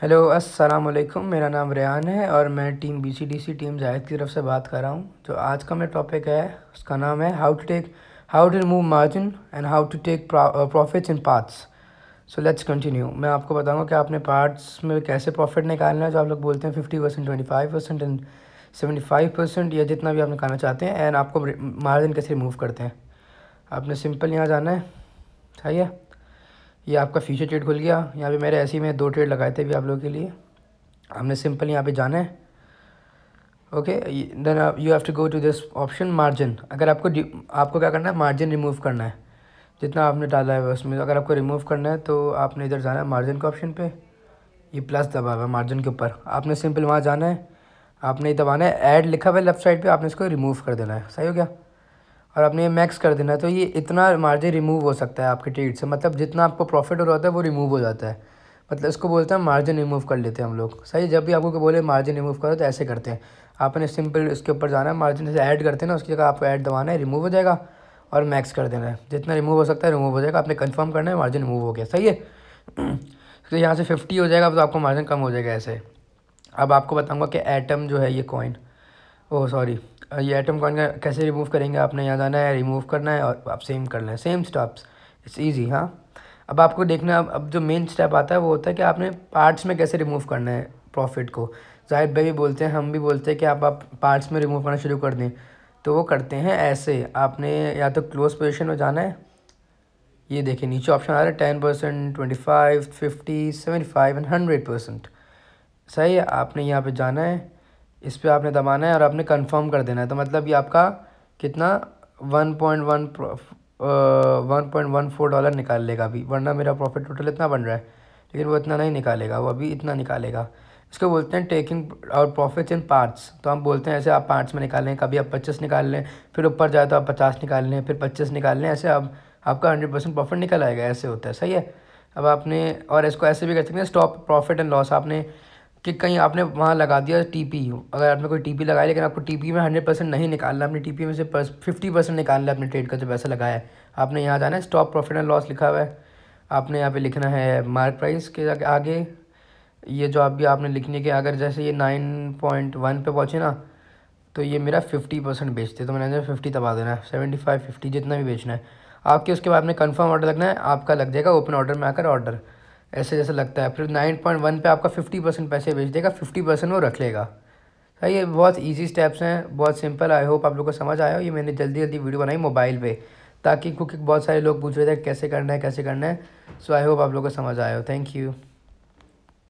hello अस्सलाम वालेकुम मेरा नाम रेहान है और मैं टीम बीसीडीसी टीम जाहिद की तरफ से बात कर रहा हूँ जो आज का मेरा टॉपिक है उसका नाम है how to take how to remove margin and how to take profits in parts so let's continue मैं आपको बताऊँगा कि आपने पार्ट्स में कैसे प्रॉफिट निकालना है जो आप लोग बोलते हैं fifty percent twenty five percent and seventy five percent या जितना भी आप निकालना चाहते हैं एंड आपको मार्जिन कैसे रिमूव करते हैं आपने सिंपल यहाँ जाना है चाहिए ये आपका फ्यूचर ट्रेड खुल गया यहाँ पे मेरे ऐसे ही में दो ट्रेड लगाए थे अभी आप लोगों के लिए हमने सिंपल यहाँ पे जाना है okay then you have to go to this option margin अगर आपको आपको क्या करना है मार्जिन रिमूव करना है जितना आपने डाला है उसमें अगर आपको रिमूव करना है तो आपने इधर जाना है मार्जिन के ऑप्शन पर ये प्लस दबा हुआ है मार्जिन के ऊपर आपने सिंपल वहाँ जाना है आपने दबाना है ऐड लिखा हुआ है लेफ्ट साइड पे आपने इसको रिमूव कर देना है सही हो गया और आपने ये मैक्स कर देना है तो ये इतना मार्जिन रिमूव हो सकता है आपके ट्रेड से मतलब जितना आपको प्रॉफिट हो रहा होता है वो रिमूव हो जाता है मतलब इसको बोलते हैं मार्जिन रिमूव कर लेते हैं हम लोग सही जब भी आपको बोले मार्जिन रिमूव करो तो ऐसे करते हैं आपने सिंपल इसके ऊपर जाना है मार्जिन जैसे ऐड करते हैं ना उसकी जगह आपको ऐड दबाना है रिमूव हो जाएगा और मैक्स कर देना है जितना रिमूव हो सकता है रिमूव हो जाएगा आपने कन्फर्म करना है मार्जिन रिमूव हो गया सही है तो यहाँ से फिफ्टी हो जाएगा तो आपको मार्जिन कम हो जाएगा ऐसे अब आपको बताऊँगा कि एटम जो है ये कॉइन ओह सॉरी ये एटम कॉइन का कैसे रिमूव करेंगे आपने यहाँ जाना है रिमूव करना है और आप सेम करना है सेम स्टेप्स इट्स ईजी हाँ अब आपको देखना अब जो मेन स्टेप आता है वो होता है कि आपने पार्ट्स में कैसे रिमूव करना है प्रॉफिट को जाहिर भाई भी बोलते हैं हम भी बोलते हैं कि आप आप पार्ट्स में रिमूव करना शुरू कर दें तो वो करते हैं ऐसे आपने या तो क्लोज पोजिशन में जाना है ये देखिए नीचे ऑप्शन आ रहा है ten percent twenty five fifty seventy five and hundred percent सही है आपने यहाँ पे जाना है इस पर आपने दबाना है और आपने कंफर्म कर देना है तो मतलब ये आपका कितना one point one one point one four dollar निकाल लेगा अभी वरना मेरा प्रॉफिट टोटल इतना बन रहा है लेकिन वो इतना नहीं निकालेगा वो अभी इतना निकालेगा इसको बोलते हैं टेकिंग और प्रॉफिट्स इन पार्ट्स तो हम बोलते हैं ऐसे आप पार्ट्स में निकालें कभी आप पच्चीस निकाल लें फिर ऊपर जाए तो आप पचास निकाल लें फिर पच्चीस निकाल लें ऐसे आप आपका हंड्रेड परसेंट प्रॉफिट निकल आएगा ऐसे होता है सही है अब आपने और इसको ऐसे भी कर सकते हैं स्टॉप प्रॉफिट एंड लॉस आपने कि कहीं आपने वहाँ लगा दिया टीपी अगर आपने कोई टीपी लगाया लेकिन आपको टीपी में हंड्रेड परसेंट नहीं निकालना अपने टीपी में से फिफ्टी परसेंट निकालना अपने ट्रेड का जो पैसा लगाया है आपने यहाँ जाना है स्टॉप प्रॉफिट एंड लॉस लिखा हुआ है आपने यहाँ पे लिखना है मार्क प्राइस के आगे ये जो आप भी आपने लिखने के अगर जैसे ये नाइन पॉइंट वन पर पहुँचे ना तो ये मेरा फिफ्टी परसेंट बेचते तो मैंने फिफ्टी दबा देना है सेवेंटी फाइव फिफ्टी जितना भी बेचना है आपके उसके बाद में कन्फर्म ऑर्डर लगना है आपका लग जाएगा ओपन ऑर्डर में आकर ऑर्डर ऐसे जैसे लगता है फिर नाइन पॉइंट वन पर आपका फिफ्टी परसेंट पैसे भेज देगा फिफ्टी परसेंट वो रख लेगा सही ये बहुत ईजी स्टेप्स हैं बहुत सिंपल आई होप आप लोग को समझ आया हो ये मैंने जल्दी जल्दी वीडियो बनाई मोबाइल पे ताकि क्योंकि बहुत सारे लोग पूछ रहे थे कैसे करना है कैसे करना है सो आई होप आप लोग को समझ आया हो थैंक यू